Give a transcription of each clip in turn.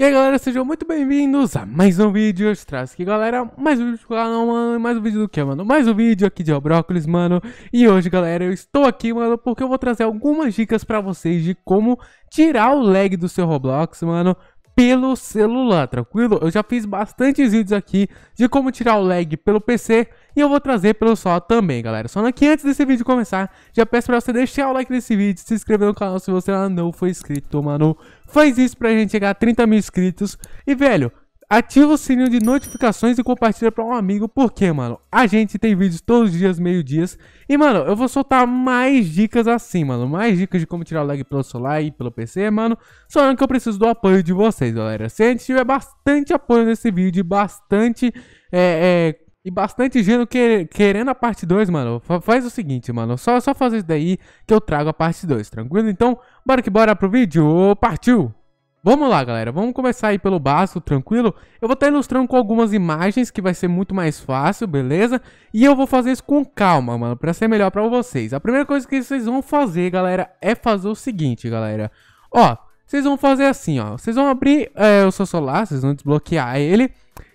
E aí galera, sejam muito bem-vindos a mais um vídeo, eu te trago aqui galera, mais um vídeo do canal, mano, mais um vídeo do que, mano? Mais um vídeo aqui de Obrócolis, mano, e hoje galera, eu estou aqui, mano, porque eu vou trazer algumas dicas pra vocês de como tirar o lag do seu Roblox, mano, pelo celular, tranquilo? Eu já fiz bastantes vídeos aqui de como tirar o lag pelo PC e eu vou trazer pelo celular também, galera. Só que antes desse vídeo começar, já peço pra você deixar o like nesse vídeo, se inscrever no canal se você ainda não foi inscrito, mano. Faz isso pra gente chegar a 30 mil inscritos. E, velho, ativa o sininho de notificações e compartilha para um amigo, porque, mano, a gente tem vídeos todos os dias, meio-dias. E, mano, eu vou soltar mais dicas assim, mano. Mais dicas de como tirar o lag pelo celular e pelo PC, mano. Só que eu preciso do apoio de vocês, galera. Se a gente tiver bastante apoio nesse vídeo, bastante. É, é, e bastante gênero que, querendo a parte 2, mano. Faz o seguinte, mano. Só, só fazer isso daí que eu trago a parte 2, tranquilo? Então, bora que bora pro vídeo. Partiu! Vamos lá, galera. Vamos começar aí pelo básico, tranquilo? Eu vou estar ilustrando com algumas imagens, que vai ser muito mais fácil, beleza? E eu vou fazer isso com calma, mano, pra ser melhor pra vocês. A primeira coisa que vocês vão fazer, galera, é fazer o seguinte, galera. Ó, vocês vão fazer assim, ó. Vocês vão abrir é, o seu celular, vocês vão desbloquear ele.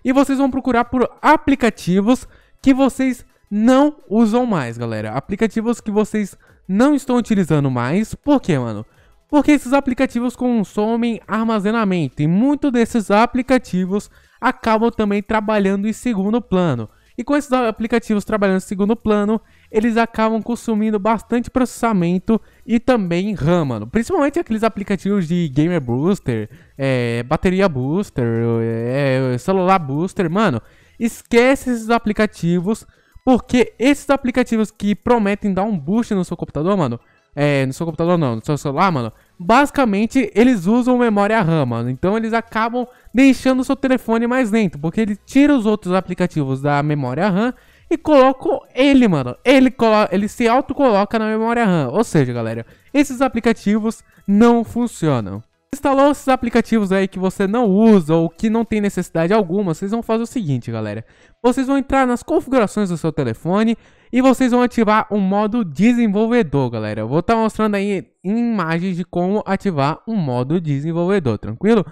E vocês vão procurar por aplicativos que vocês não usam mais, galera. Aplicativos que vocês não estão utilizando mais. Por quê, mano? porque esses aplicativos consomem armazenamento e muitos desses aplicativos acabam também trabalhando em segundo plano. E com esses aplicativos trabalhando em segundo plano, eles acabam consumindo bastante processamento e também RAM, mano. Principalmente aqueles aplicativos de gamer booster, é, bateria booster, é, celular booster, mano. Esquece esses aplicativos, porque esses aplicativos que prometem dar um boost no seu computador, mano, é, no seu computador não, no seu celular, mano, basicamente eles usam memória RAM, mano. Então eles acabam deixando o seu telefone mais lento, porque ele tira os outros aplicativos da memória RAM e coloca ele, mano. Ele, ele se autocoloca na memória RAM. Ou seja, galera, esses aplicativos não funcionam instalou esses aplicativos aí que você não usa ou que não tem necessidade alguma, vocês vão fazer o seguinte, galera. Vocês vão entrar nas configurações do seu telefone e vocês vão ativar o modo desenvolvedor, galera. Eu vou estar tá mostrando aí imagens de como ativar o modo desenvolvedor, tranquilo?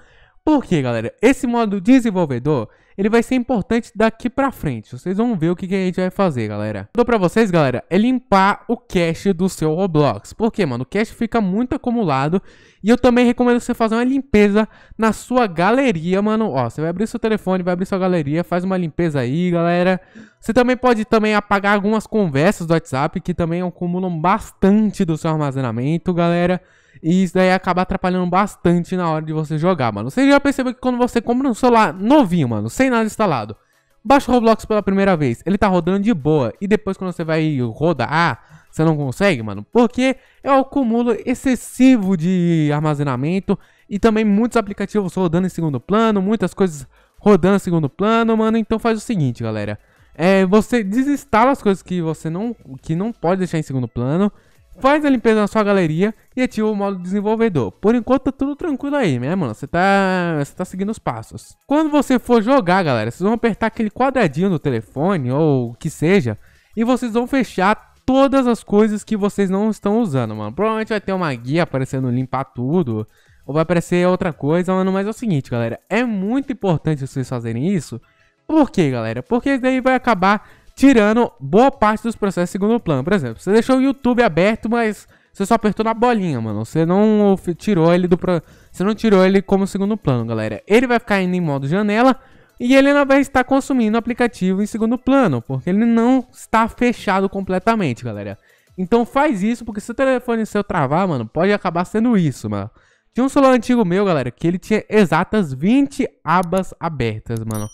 Por galera? Esse modo desenvolvedor, ele vai ser importante daqui pra frente. Vocês vão ver o que, que a gente vai fazer, galera. O que eu pra vocês, galera, é limpar o cache do seu Roblox. Por quê, mano? O cache fica muito acumulado. E eu também recomendo você fazer uma limpeza na sua galeria, mano. Ó, você vai abrir seu telefone, vai abrir sua galeria, faz uma limpeza aí, galera. Você também pode também apagar algumas conversas do WhatsApp, que também acumulam bastante do seu armazenamento, galera. E isso daí acaba atrapalhando bastante na hora de você jogar, mano. Você já percebeu que quando você compra um celular novinho, mano, sem nada instalado, baixa o Roblox pela primeira vez, ele tá rodando de boa. E depois quando você vai rodar, ah, você não consegue, mano. Porque é o acúmulo excessivo de armazenamento e também muitos aplicativos rodando em segundo plano, muitas coisas rodando em segundo plano, mano. Então faz o seguinte, galera. É, você desinstala as coisas que você não, que não pode deixar em segundo plano faz a limpeza na sua galeria e ativa o modo desenvolvedor. Por enquanto tá tudo tranquilo aí, né, mano? Você tá, você tá seguindo os passos. Quando você for jogar, galera, vocês vão apertar aquele quadradinho no telefone ou o que seja e vocês vão fechar todas as coisas que vocês não estão usando, mano. Provavelmente vai ter uma guia aparecendo limpar tudo ou vai aparecer outra coisa, mano. Mas é o seguinte, galera, é muito importante vocês fazerem isso. Por quê, galera? Porque daí vai acabar tirando boa parte dos processos de segundo plano. Por exemplo, você deixou o YouTube aberto, mas você só apertou na bolinha, mano. Você não tirou ele do pro... você não tirou ele como segundo plano, galera. Ele vai ficar indo em modo janela e ele não vai estar consumindo o aplicativo em segundo plano, porque ele não está fechado completamente, galera. Então faz isso, porque se o telefone seu travar, mano, pode acabar sendo isso, mano. Tinha um celular antigo meu, galera, que ele tinha exatas 20 abas abertas, mano.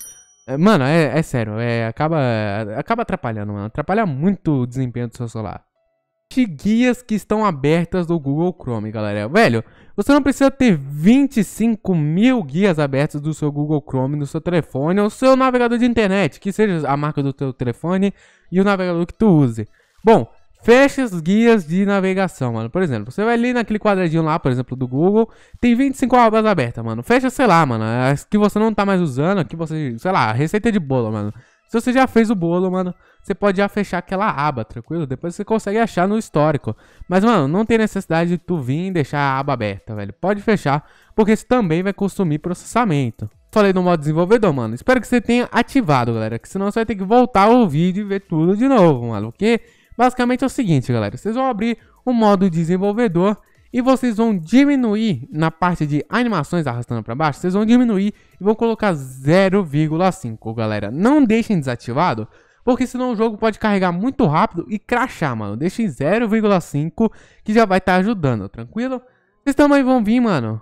É, mano, é, é sério, é, acaba, acaba atrapalhando, mano. Atrapalha muito o desempenho do seu celular. De guias que estão abertas do Google Chrome, galera. Velho, você não precisa ter 25 mil guias abertas do seu Google Chrome, do seu telefone ou seu navegador de internet, que seja a marca do seu telefone e o navegador que tu use. Bom, Feche os guias de navegação, mano. Por exemplo, você vai ali naquele quadradinho lá, por exemplo, do Google, tem 25 abas abertas, mano. Fecha, sei lá, mano, as que você não tá mais usando, que você, sei lá, receita é de bolo, mano. Se você já fez o bolo, mano, você pode já fechar aquela aba, tranquilo? Depois você consegue achar no histórico. Mas, mano, não tem necessidade de tu vir e deixar a aba aberta, velho. Pode fechar, porque isso também vai consumir processamento. Falei no modo desenvolvedor, mano. Espero que você tenha ativado, galera. Que senão você vai ter que voltar o vídeo e ver tudo de novo, mano. Porque Basicamente é o seguinte, galera. Vocês vão abrir o modo desenvolvedor e vocês vão diminuir na parte de animações arrastando para baixo, vocês vão diminuir e vão colocar 0,5, galera. Não deixem desativado, porque senão o jogo pode carregar muito rápido e crashar, mano. Deixem 0,5 que já vai estar tá ajudando, tranquilo? Vocês também vão vir, mano.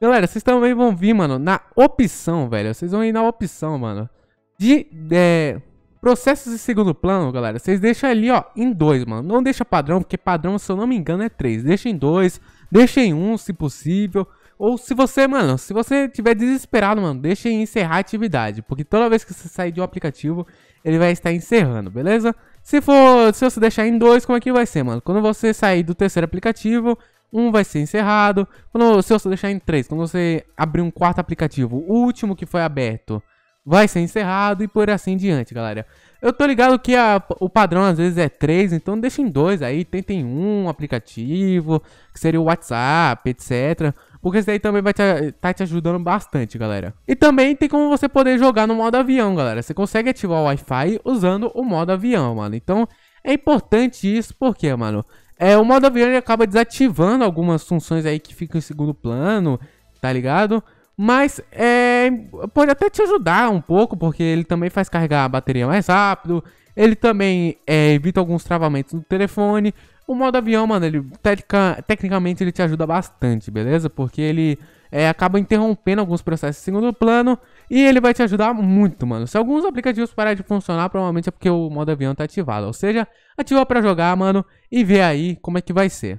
Galera, vocês também vão vir, mano, na opção, velho. Vocês vão ir na opção, mano. De é, Processos de segundo plano, galera, vocês deixam ali, ó, em dois, mano. Não deixa padrão, porque padrão, se eu não me engano, é três. Deixa em dois, deixa em um, se possível. Ou se você, mano, se você tiver desesperado, mano, deixa em encerrar a atividade. Porque toda vez que você sair de um aplicativo, ele vai estar encerrando, beleza? Se for, se você deixar em dois, como é que vai ser, mano? Quando você sair do terceiro aplicativo, um vai ser encerrado. Quando, se você deixar em três, quando você abrir um quarto aplicativo, o último que foi aberto vai ser encerrado e por assim diante, galera. Eu tô ligado que a, o padrão às vezes é 3, então em dois aí, tentem um aplicativo, que seria o WhatsApp, etc. Porque isso aí também vai te, tá te ajudando bastante, galera. E também tem como você poder jogar no modo avião, galera. Você consegue ativar o Wi-Fi usando o modo avião, mano. Então é importante isso, porque, mano, é, o modo avião ele acaba desativando algumas funções aí que ficam em segundo plano, tá ligado? Mas é, é, pode até te ajudar um pouco, porque ele também faz carregar a bateria mais rápido. Ele também é, evita alguns travamentos no telefone. O modo avião, mano, ele tecnica, tecnicamente ele te ajuda bastante, beleza? Porque ele é, acaba interrompendo alguns processos em segundo plano e ele vai te ajudar muito, mano. Se alguns aplicativos pararem de funcionar, provavelmente é porque o modo avião tá ativado. Ou seja, ativa para jogar, mano, e ver aí como é que vai ser.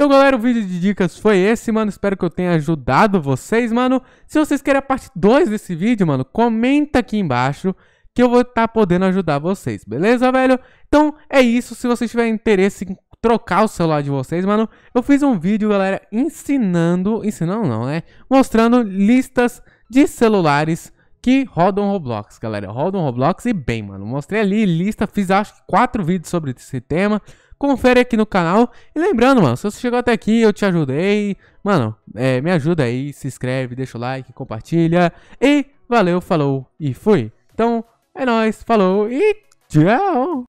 Então, galera, o vídeo de dicas foi esse, mano. Espero que eu tenha ajudado vocês, mano. Se vocês querem a parte 2 desse vídeo, mano, comenta aqui embaixo que eu vou estar tá podendo ajudar vocês, beleza, velho? Então, é isso. Se vocês tiverem interesse em trocar o celular de vocês, mano, eu fiz um vídeo, galera, ensinando... Ensinando não, né? Mostrando listas de celulares que rodam Roblox, galera. Rodam Roblox e bem, mano. Mostrei ali lista, fiz acho que quatro vídeos sobre esse tema. Confere aqui no canal. E lembrando, mano, se você chegou até aqui, eu te ajudei. Mano, é, me ajuda aí, se inscreve, deixa o like, compartilha. E valeu, falou e fui. Então, é nóis, falou e tchau!